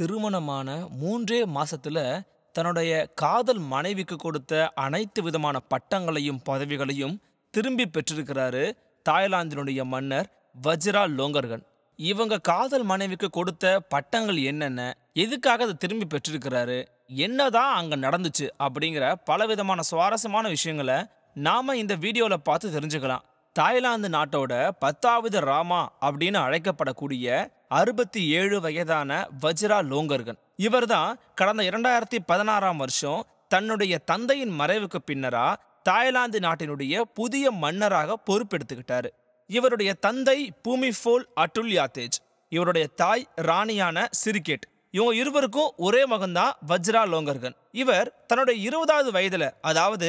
திருமணமான மூன்றே மாசத்துல தன்னுடைய காதல் மனைவிக்கு கொடுத்த அனைத்து விதமான பட்டங்களையும் பதவிகளையும் திரும்பி பெற்றிருக்கிறாரு தாய்லாந்தினுடைய மன்னர் வஜ்ரா லோங்கர்கன் இவங்க காதல் மனைவிக்கு கொடுத்த பட்டங்கள் என்னென்ன எதுக்காக அதை திரும்பி பெற்றிருக்கிறாரு என்னதான் அங்கே நடந்துச்சு அப்படிங்கிற பலவிதமான சுவாரஸ்யமான விஷயங்களை நாம இந்த வீடியோவில் பார்த்து தெரிஞ்சுக்கலாம் தாய்லாந்து நாட்டோட பத்தாவது ராமா அப்படின்னு அழைக்கப்படக்கூடிய அறுபத்தி ஏழு வயதான வஜ்ரா லோங்கர்கன் இவர்தான் கடந்த இரண்டாயிரத்தி பதினாறாம் வருஷம் தன்னுடைய தந்தையின் மறைவுக்கு பின்னரா தாய்லாந்து நாட்டினுடைய புதிய மன்னராக பொறுப்பெடுத்துக்கிட்டாரு இவருடைய தந்தை பூமி ஃபோல் அட்டுல் யாத்தேஜ் இவருடைய தாய் ராணியான சிரிகேட் இவங்க இருவருக்கும் ஒரே மகன்தான் வஜ்ரா லோங்கர்கன் இவர் தன்னுடைய இருபதாவது வயதில் அதாவது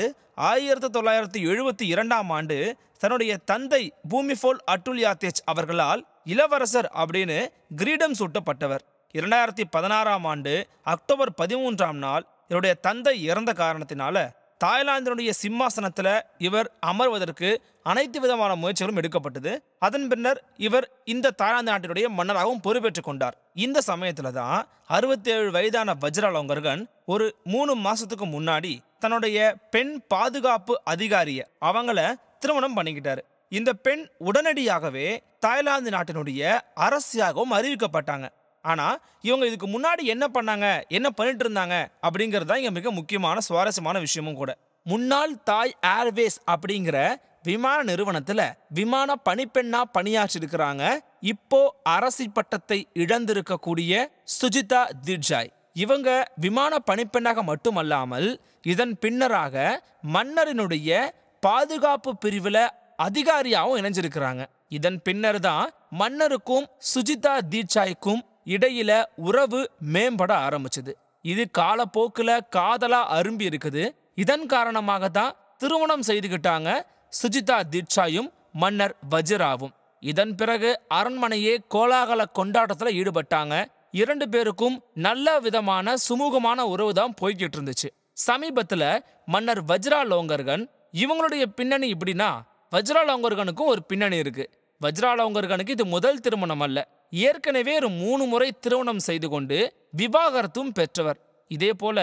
ஆயிரத்தி தொள்ளாயிரத்தி எழுபத்தி இரண்டாம் ஆண்டு தன்னுடைய தந்தை பூமிஃபோல் அட்டுல் யாத்தேஜ் அவர்களால் இளவரசர் அப்படின்னு கிரீடம் சூட்டப்பட்டவர் இரண்டாயிரத்தி பதினாறாம் ஆண்டு அக்டோபர் பதிமூன்றாம் நாள் இவருடைய தந்தை இறந்த காரணத்தினால தாய்லாந்தினுடைய சிம்மாசனத்தில் இவர் அமர்வதற்கு அனைத்து விதமான முயற்சிகளும் எடுக்கப்பட்டது அதன் பின்னர் இவர் இந்த தாய்லாந்து நாட்டினுடைய மன்னராகவும் பொறுப்பேற்றுக் கொண்டார் இந்த சமயத்தில் தான் அறுபத்தேழு வயதான வஜ்ராலோங்கர்கன் ஒரு மூணு மாசத்துக்கு முன்னாடி தன்னுடைய பெண் பாதுகாப்பு அதிகாரிய அவங்கள திருமணம் பண்ணிக்கிட்டாரு இந்த பெண் உடனடியாகவே தாய்லாந்து நாட்டினுடைய அரசியாகவும் அறிவிக்கப்பட்டாங்க ஆனால் இவங்க இதுக்கு முன்னாடி என்ன பண்ணாங்க என்ன பண்ணிட்டு இருந்தாங்க அப்படிங்கிறது தான் இங்கே மிக முக்கியமான சுவாரஸ்யமான விஷயமும் கூட முன்னாள் தாய் ஏர்வேஸ் அப்படிங்கிற விமான நிறுவனத்தில் விமான பணிப்பெண்ணாக பணியாற்றிருக்கிறாங்க இப்போ அரசி பட்டத்தை இழந்திருக்கக்கூடிய சுஜிதா திர்ஜாய் இவங்க விமான பணிப்பெண்ணாக மட்டுமல்லாமல் இதன் பின்னராக மன்னரினுடைய பாதுகாப்பு பிரிவில் அதிகாரியாகவும் இணைஞ்சிருக்கிறாங்க இதன் பின்னர் தான் மன்னருக்கும் சுஜிதா தீட்சாய்க்கும் இடையில உறவு மேம்பட ஆரம்பிச்சது இது காலப்போக்கில் காதலா அரும்பி இருக்குது இதன் காரணமாக தான் திருமணம் செய்துகிட்டாங்க சுஜிதா தீட்சாயும் மன்னர் வஜிராவும் இதன் பிறகு அரண்மனையே கோலாகல கொண்டாட்டத்தில் ஈடுபட்டாங்க இரண்டு பேருக்கும் நல்ல விதமான சுமூகமான உறவு தான் போய்கிட்டு இருந்துச்சு சமீபத்தில் மன்னர் வஜ்ரா லோங்கர்கன் இவங்களுடைய பின்னணி இப்படின்னா வஜ்ரா லோங்கர்கனுக்கும் ஒரு பின்னணி இருக்கு வஜ்ரா லோங்கர்கனுக்கு இது முதல் திருமணம் அல்ல ஏற்கனவே ஒரு மூணு முறை திருமணம் செய்து கொண்டு விவாகரத்தும் பெற்றவர் இதே போல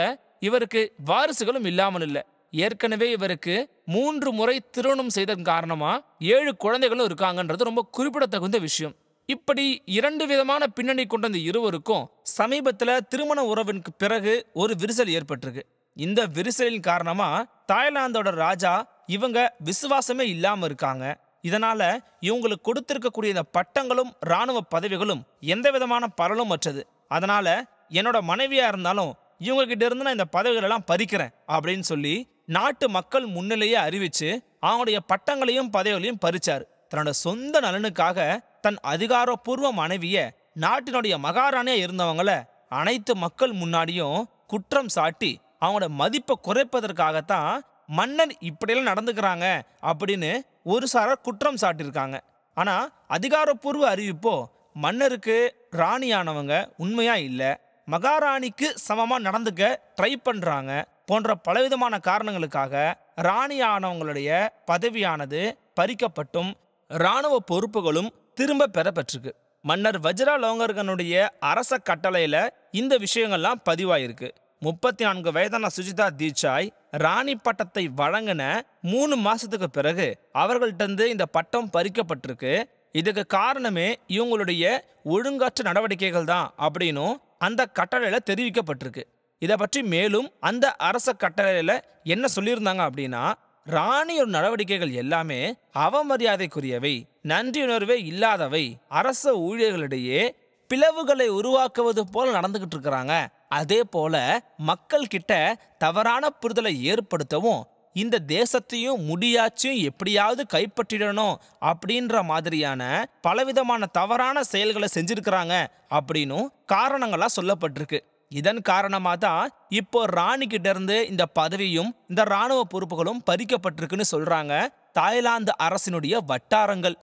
இவருக்கு வாரிசுகளும் இல்லாமல் இல்லை ஏற்கனவே இவருக்கு மூன்று முறை திருமணம் செய்ததன் காரணமா ஏழு குழந்தைகளும் இருக்காங்கன்றது ரொம்ப குறிப்பிடத்தகுந்த விஷயம் இப்படி இரண்டு விதமான பின்னணி கொண்ட இந்த இருவருக்கும் சமீபத்தில் திருமண உறவிற்கு பிறகு ஒரு விரிசல் ஏற்பட்டிருக்கு இந்த விரிசலின் காரணமா தாய்லாந்தோட ராஜா இவங்க விசுவாசமே இல்லாமல் இருக்காங்க இதனால் இவங்களுக்கு கொடுத்திருக்கக்கூடிய இந்த பட்டங்களும் இராணுவ பதவிகளும் எந்த விதமான பலனும் அற்றது அதனால் என்னோட மனைவியாக இருந்தாலும் இவங்ககிட்ட இருந்து நான் இந்த பதவிகளெல்லாம் பறிக்கிறேன் அப்படின்னு சொல்லி நாட்டு மக்கள் முன்னிலையே அறிவித்து அவங்களுடைய பட்டங்களையும் பதவிகளையும் பறிச்சார் தன்னோட சொந்த நலனுக்காக தன் அதிகாரப்பூர்வ மனைவியை நாட்டினுடைய மகாராணியாக இருந்தவங்கள அனைத்து மக்கள் முன்னாடியும் குற்றம் சாட்டி அவங்களோட மதிப்பை குறைப்பதற்காகத்தான் மன்னன் இப்படியெல்லாம் நடந்துக்கிறாங்க அப்படின்னு ஒரு சாரார் குற்றம் சாட்டியிருக்காங்க ஆனால் அதிகாரப்பூர்வ அறிவிப்போ மன்னருக்கு ராணியானவங்க உண்மையாக இல்லை மகாராணிக்கு சமமாக நடந்துக்க ட்ரை பண்ணுறாங்க போன்ற பலவிதமான காரணங்களுக்காக ராணியானவங்களுடைய பதவியானது பறிக்கப்பட்டும் இராணுவ பொறுப்புகளும் திரும்ப பெறப்பட்டிருக்கு மன்னர் லோங்கர்கனுடைய அரச கட்டளையில் இந்த விஷயங்கள்லாம் பதிவாயிருக்கு முப்பத்தி நான்கு வயதான சுஜிதா தீட்சாய் ராணி பட்டத்தை வழங்கின மூணு மாசத்துக்கு பிறகு அவர்கள்ட்டருந்து இந்த பட்டம் பறிக்கப்பட்டிருக்கு இதுக்கு காரணமே இவங்களுடைய ஒழுங்காற்று நடவடிக்கைகள் தான் அப்படின்னும் அந்த கட்டளையில் தெரிவிக்கப்பட்டிருக்கு இதை பற்றி மேலும் அந்த அரச கட்டளையில் என்ன சொல்லியிருந்தாங்க அப்படின்னா ராணியோட நடவடிக்கைகள் எல்லாமே அவமரியாதைக்குரியவை நன்றியுணர்வே இல்லாதவை அரச ஊழியர்களிடையே பிளவுகளை உருவாக்குவது போல நடந்துகிட்டு இருக்கிறாங்க அதே போல மக்கள் கிட்ட தவறான புரிதலை ஏற்படுத்தவும் இந்த தேசத்தையும் முடியாச்சும் எப்படியாவது கைப்பற்றிடணும் அப்படின்ற மாதிரியான பலவிதமான தவறான செயல்களை செஞ்சிருக்கிறாங்க அப்படின்னும் காரணங்களாக சொல்லப்பட்டிருக்கு இதன் காரணமாக தான் இப்போ கிட்ட இருந்து இந்த பதவியும் இந்த ராணுவ பொறுப்புகளும் பறிக்கப்பட்டிருக்குன்னு சொல்றாங்க தாய்லாந்து அரசினுடைய வட்டாரங்கள்